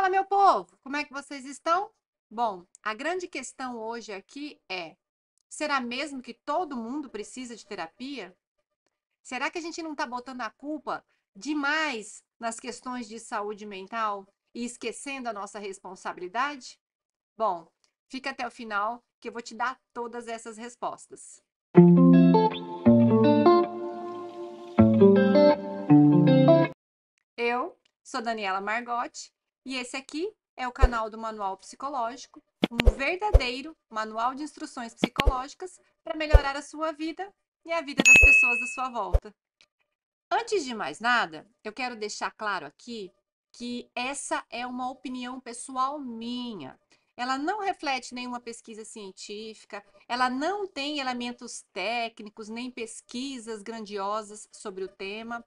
Fala, meu povo! Como é que vocês estão? Bom, a grande questão hoje aqui é: será mesmo que todo mundo precisa de terapia? Será que a gente não está botando a culpa demais nas questões de saúde mental e esquecendo a nossa responsabilidade? Bom, fica até o final que eu vou te dar todas essas respostas. Eu sou Daniela Margotti e esse aqui é o canal do Manual Psicológico, um verdadeiro manual de instruções psicológicas para melhorar a sua vida e a vida das pessoas à sua volta. Antes de mais nada, eu quero deixar claro aqui que essa é uma opinião pessoal minha. Ela não reflete nenhuma pesquisa científica, ela não tem elementos técnicos, nem pesquisas grandiosas sobre o tema,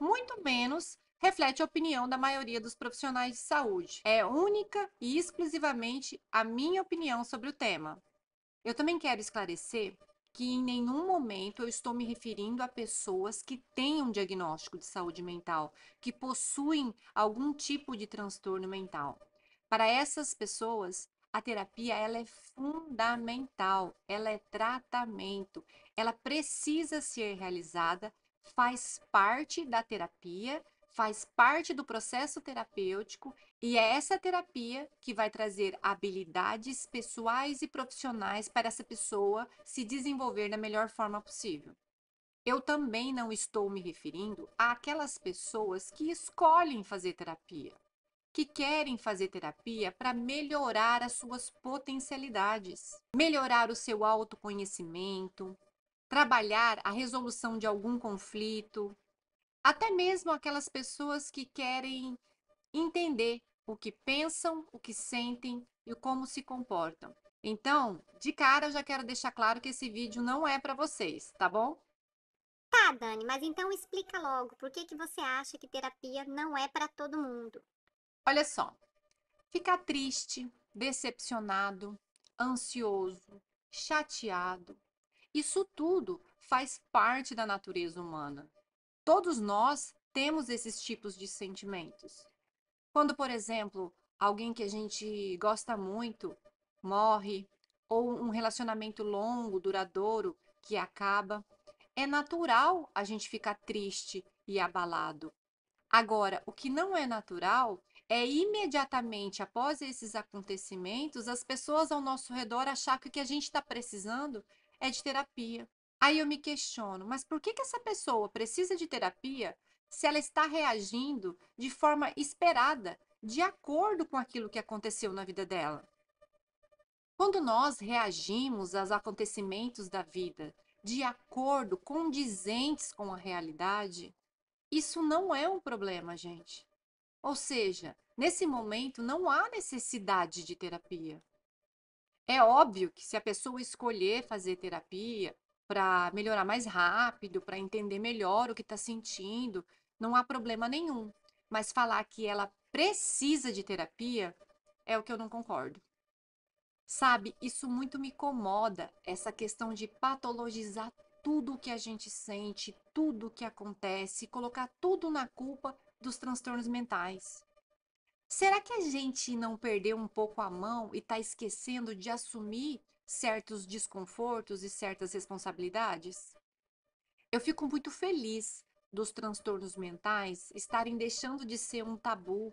muito menos reflete a opinião da maioria dos profissionais de saúde. É única e exclusivamente a minha opinião sobre o tema. Eu também quero esclarecer que em nenhum momento eu estou me referindo a pessoas que têm um diagnóstico de saúde mental, que possuem algum tipo de transtorno mental. Para essas pessoas, a terapia ela é fundamental, ela é tratamento, ela precisa ser realizada, faz parte da terapia faz parte do processo terapêutico e é essa terapia que vai trazer habilidades pessoais e profissionais para essa pessoa se desenvolver da melhor forma possível. Eu também não estou me referindo àquelas pessoas que escolhem fazer terapia, que querem fazer terapia para melhorar as suas potencialidades, melhorar o seu autoconhecimento, trabalhar a resolução de algum conflito, até mesmo aquelas pessoas que querem entender o que pensam, o que sentem e como se comportam. Então, de cara, eu já quero deixar claro que esse vídeo não é para vocês, tá bom? Tá, Dani, mas então explica logo por que, que você acha que terapia não é para todo mundo. Olha só, ficar triste, decepcionado, ansioso, chateado, isso tudo faz parte da natureza humana. Todos nós temos esses tipos de sentimentos. Quando, por exemplo, alguém que a gente gosta muito morre, ou um relacionamento longo, duradouro, que acaba, é natural a gente ficar triste e abalado. Agora, o que não é natural é imediatamente após esses acontecimentos, as pessoas ao nosso redor achar que o que a gente está precisando é de terapia, Aí eu me questiono, mas por que, que essa pessoa precisa de terapia se ela está reagindo de forma esperada, de acordo com aquilo que aconteceu na vida dela? Quando nós reagimos aos acontecimentos da vida de acordo, condizentes com a realidade, isso não é um problema, gente. Ou seja, nesse momento não há necessidade de terapia. É óbvio que se a pessoa escolher fazer terapia para melhorar mais rápido, para entender melhor o que está sentindo, não há problema nenhum. Mas falar que ela precisa de terapia é o que eu não concordo. Sabe, isso muito me incomoda, essa questão de patologizar tudo o que a gente sente, tudo o que acontece, colocar tudo na culpa dos transtornos mentais. Será que a gente não perdeu um pouco a mão e está esquecendo de assumir certos desconfortos e certas responsabilidades? Eu fico muito feliz dos transtornos mentais estarem deixando de ser um tabu,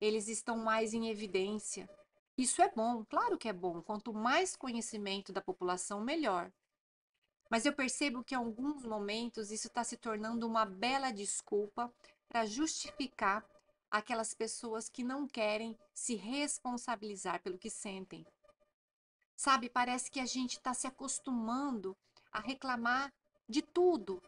eles estão mais em evidência. Isso é bom, claro que é bom. Quanto mais conhecimento da população, melhor. Mas eu percebo que em alguns momentos isso está se tornando uma bela desculpa para justificar aquelas pessoas que não querem se responsabilizar pelo que sentem. Sabe, parece que a gente está se acostumando a reclamar de tudo.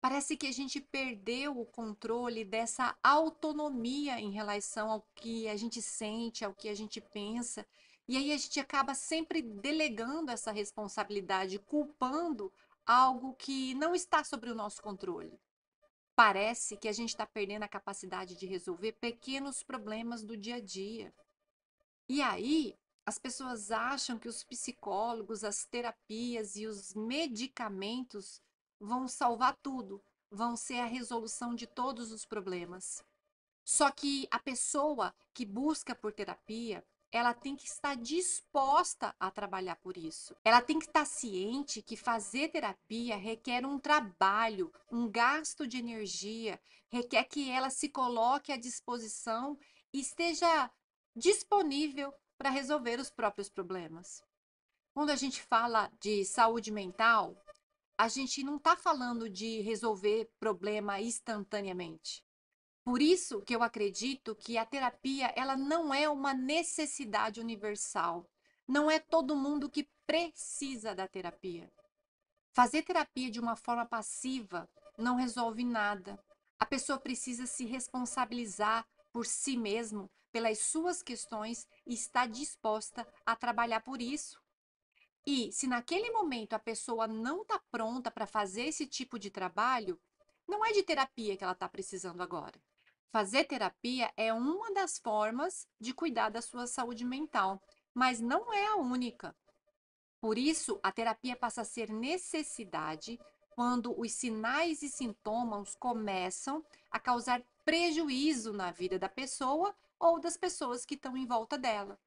Parece que a gente perdeu o controle dessa autonomia em relação ao que a gente sente, ao que a gente pensa. E aí a gente acaba sempre delegando essa responsabilidade, culpando algo que não está sobre o nosso controle. Parece que a gente está perdendo a capacidade de resolver pequenos problemas do dia a dia. E aí as pessoas acham que os psicólogos, as terapias e os medicamentos vão salvar tudo, vão ser a resolução de todos os problemas. Só que a pessoa que busca por terapia, ela tem que estar disposta a trabalhar por isso. Ela tem que estar ciente que fazer terapia requer um trabalho, um gasto de energia, requer que ela se coloque à disposição e esteja disponível para resolver os próprios problemas. Quando a gente fala de saúde mental, a gente não está falando de resolver problema instantaneamente. Por isso que eu acredito que a terapia ela não é uma necessidade universal. Não é todo mundo que precisa da terapia. Fazer terapia de uma forma passiva não resolve nada. A pessoa precisa se responsabilizar por si mesmo pelas suas questões e está disposta a trabalhar por isso. E se naquele momento a pessoa não está pronta para fazer esse tipo de trabalho, não é de terapia que ela está precisando agora. Fazer terapia é uma das formas de cuidar da sua saúde mental, mas não é a única. Por isso, a terapia passa a ser necessidade quando os sinais e sintomas começam a causar prejuízo na vida da pessoa ou das pessoas que estão em volta dela.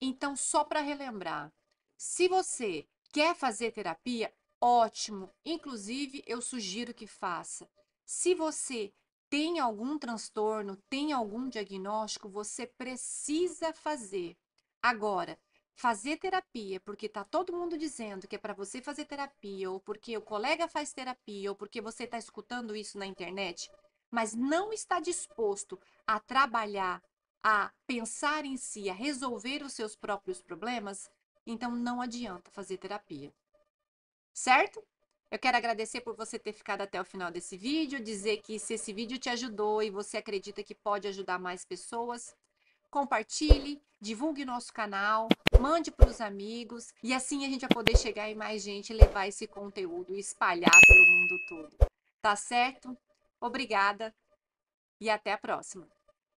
Então, só para relembrar, se você quer fazer terapia, ótimo, inclusive eu sugiro que faça. Se você tem algum transtorno, tem algum diagnóstico, você precisa fazer. Agora, fazer terapia porque tá todo mundo dizendo que é para você fazer terapia ou porque o colega faz terapia ou porque você está escutando isso na internet, mas não está disposto a trabalhar, a pensar em si, a resolver os seus próprios problemas, então não adianta fazer terapia. Certo? Eu quero agradecer por você ter ficado até o final desse vídeo, dizer que se esse vídeo te ajudou e você acredita que pode ajudar mais pessoas, compartilhe, divulgue nosso canal, mande para os amigos e assim a gente vai poder chegar em mais gente e levar esse conteúdo e espalhar pelo mundo todo. Tá certo? Obrigada e até a próxima!